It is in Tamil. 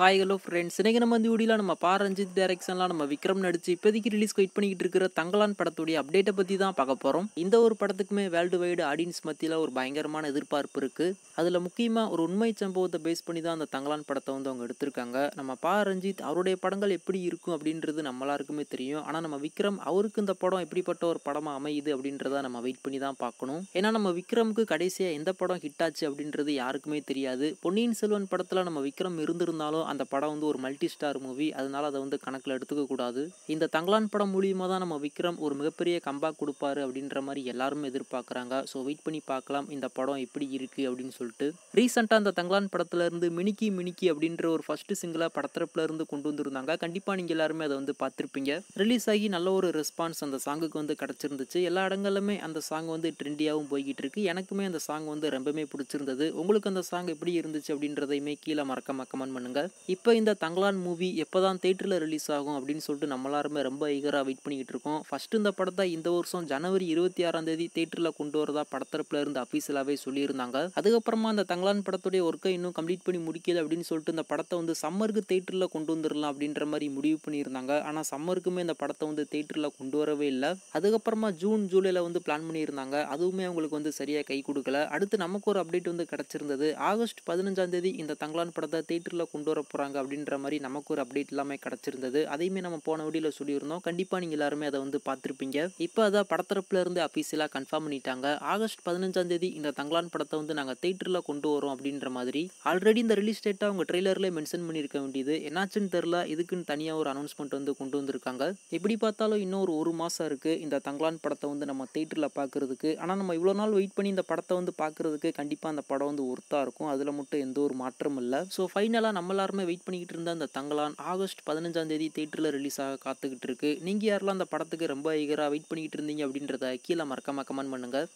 ஹாய் ஹலோ ஃப்ரெண்ட்ஸ் இன்றைக்கி நம்ம வந்து வீடியோவில் நம்ம பா ரஞ்சித் டேரக்ஷன்லாம் நம்ம விக்ரம் நடிச்சு இப்போதைக்கு ரிலீஸ் வெயிட் பண்ணிக்கிட்டு இருக்கிற தங்கலான் படத்துடைய அப்டேட்டை பற்றி தான் பார்க்க போகிறோம் இந்த ஒரு படத்துக்குமே வேர்ல்டு வைடு ஆடியன்ஸ் மத்தியில் ஒரு பயங்கரமான எதிர்பார்ப்பு இருக்குது அதில் முக்கியமாக ஒரு உண்மை சம்பவத்தை பேஸ் பண்ணி தான் அந்த தங்கலான் படத்தை வந்து அவங்க எடுத்திருக்காங்க நம்ம பா ரஞ்சித் அவருடைய படங்கள் எப்படி இருக்கும் அப்படின்றது நம்மளாருக்குமே தெரியும் ஆனால் நம்ம விக்ரம் அவருக்கு இந்த படம் எப்படிப்பட்ட ஒரு படமாக அமையுது அப்படின்றத நம்ம வெயிட் பண்ணி தான் பார்க்கணும் ஏன்னா நம்ம விக்ரமுக்கு கடைசியாக எந்த படம் ஹிட் ஆச்சு அப்படின்றது யாருக்குமே தெரியாது பொன்னியின் செல்வன் படத்தில் நம்ம விக்ரம் இருந்திருந்தாலும் அந்த படம் வந்து ஒரு மல்டி ஸ்டார் மூவி அதனால் அதை வந்து கணக்கில் எடுத்துக்கக்கூடாது இந்த தங்கலான் படம் மூலியமாக தான் நம்ம விக்ரம் ஒரு மிகப்பெரிய கம்பா கொடுப்பாரு அப்படின்ற மாதிரி எல்லாருமே எதிர்பார்க்குறாங்க ஸோ வெயிட் பண்ணி பார்க்கலாம் இந்த படம் எப்படி இருக்குது அப்படின்னு சொல்லிட்டு ரீசெண்டாக அந்த தங்கலான் படத்துலேருந்து மினிக்கி மினிக்கி அப்படின்ற ஒரு ஃபஸ்ட்டு சிங்கிளாக இருந்து கொண்டு வந்திருந்தாங்க கண்டிப்பாக நீங்கள் எல்லாருமே அதை வந்து பார்த்துருப்பீங்க ரிலீஸ் ஆகி நல்ல ஒரு ரெஸ்பான்ஸ் அந்த சாங்குக்கு வந்து கிடச்சிருந்துச்சு எல்லா இடங்களிலுமே அந்த சாங் வந்து ட்ரெண்டியாகவும் போய்கிட்டு இருக்கு எனக்குமே அந்த சாங் வந்து ரொம்பவுமே பிடிச்சிருந்தது உங்களுக்கு அந்த சாங் எப்படி இருந்துச்சு அப்படின்றதையுமே கீழே மறக்க கமெண்ட் பண்ணுங்கள் இப்போ இந்த தங்களான் மூவி எப்போ தான் தேட்டரில் ரிலீஸ் ஆகும் அப்படின்னு சொல்லிட்டு நம்மளாருமே ரொம்ப ஈகராக வெயிட் பண்ணிக்கிட்டு இருக்கோம் ஃபஸ்ட்டு இந்த படத்தை இந்த வருஷம் ஜனவரி இருபத்தி ஆறாம் தேதி தேட்டரில் கொண்டு வரதா படத்தரப்பில் இருந்து அஃபீஷியலாகவே சொல்லியிருந்தாங்க அதுக்கப்புறமா அந்த தங்களான் படத்துடைய ஒர்க்கை இன்னும் கம்ப்ளீட் பண்ணி முடிக்கல அப்படின்னு சொல்லிட்டு இந்த படத்தை வந்து சம்மருக்கு தேட்டரில் கொண்டு வந்துடலாம் அப்படின்ற மாதிரி முடிவு பண்ணியிருந்தாங்க ஆனால் சம்மருக்குமே இந்த படத்தை வந்து தேட்டரில் கொண்டு வரவே இல்லை அதுக்கப்புறமா ஜூன் ஜூலையில் வந்து பிளான் பண்ணியிருந்தாங்க அதுவுமே அவங்களுக்கு வந்து சரியாக கை கொடுக்கல அடுத்து நமக்கு ஒரு அப்டேட் வந்து கிடச்சிருந்தது ஆகஸ்ட் பதினஞ்சாம் தேதி இந்த தங்களான் படத்தை தேட்டரில் கொண்டு வர போகிறாங்க அப்படின்ற மாதிரி நமக்கு ஒரு அப்டேட் எல்லாமே கிடச்சிருந்தது அதையுமே நம்ம போன வீடியோவில் சொல்லியிருந்தோம் கண்டிப்பாக நீங்கள் எல்லாருமே அதை வந்து பார்த்துருப்பீங்க இப்போ அதான் படத்தரப்புலேருந்து அஃபீஷியலாக கன்ஃபார்ம் பண்ணிட்டாங்க ஆகஸ்ட் பதினஞ்சாம் தேதி இந்த தங்கலான் படத்தை வந்து நாங்கள் தேட்டரில் கொண்டு வரோம் அப்படின்ற மாதிரி ஆல்ரெடி இந்த ரிலீஸ் டேட்டை அவங்க ட்ரெய்லரில் மென்ஷன் பண்ணியிருக்க வேண்டியது என்னாச்சுன்னு தெரில இதுக்குன்னு தனியாக ஒரு அனௌன்ஸ்மெண்ட் வந்து கொண்டு வந்திருக்காங்க எப்படி பார்த்தாலும் இன்னொரு ஒரு மாதம் இருக்குது இந்த தங்கலான் படத்தை வந்து நம்ம தேட்டரில் பார்க்குறதுக்கு ஆனால் நம்ம இவ்வளோ நாள் வெயிட் பண்ணி இந்த படத்தை வந்து பார்க்குறதுக்கு கண்டிப்பாக அந்த படம் வந்து ஒர்த்தாக இருக்கும் அதில் மட்டும் எந்த ஒரு மாற்றமும் இல்லை ஸோ ஃபைனலாக நம்ம எல்லாருமே வெயிட் பண்ணிக்கிட்டு இருந்த அந்த தங்கலான் ஆகஸ்ட் பதினஞ்சாம் தேதி தேட்டரில் ரிலீஸ் ஆக காத்துக்கிட்டு இருக்கு நீங்கள் யாரெல்லாம் அந்த படத்துக்கு ரொம்ப ஈகராக வெயிட் பண்ணிக்கிட்டு இருந்தீங்க அப்படின்றத கீழே மறக்காமல் கமெண்ட் பண்ணுங்கள்